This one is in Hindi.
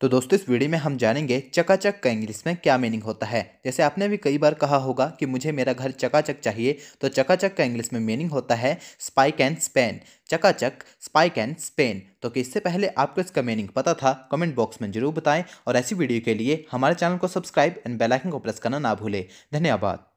तो दोस्तों इस वीडियो में हम जानेंगे चकाचक का इंग्लिश में क्या मीनिंग होता है जैसे आपने भी कई बार कहा होगा कि मुझे मेरा घर चकाचक चाहिए तो चकाचक का इंग्लिश में मीनिंग होता है स्पाइक एंड स्पेन चकाचक स्पाइक एंड स्पेन तो कि इससे पहले आपको इसका मीनिंग पता था कमेंट बॉक्स में जरूर बताएं और ऐसी वीडियो के लिए हमारे चैनल को सब्सक्राइब एंड बेलाइकन को प्रेस करना ना भूलें धन्यवाद